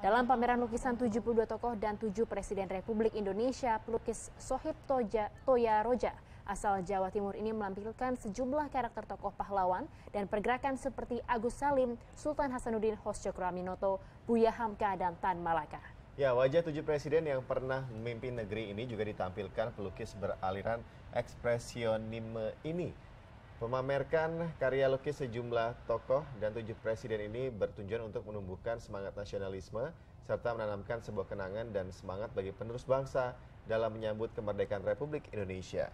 Dalam pameran lukisan 72 tokoh dan 7 Presiden Republik Indonesia, pelukis Sohib Toja, Toya Roja asal Jawa Timur ini menampilkan sejumlah karakter tokoh pahlawan dan pergerakan seperti Agus Salim, Sultan Hasanuddin Hoscokraminoto, Buya Hamka, dan Tan Malaka. Ya, wajah tujuh presiden yang pernah memimpin negeri ini juga ditampilkan pelukis beraliran ekspresionisme ini Memamerkan karya lukis sejumlah tokoh dan tujuh presiden ini bertujuan untuk menumbuhkan semangat nasionalisme serta menanamkan sebuah kenangan dan semangat bagi penerus bangsa dalam menyambut kemerdekaan Republik Indonesia.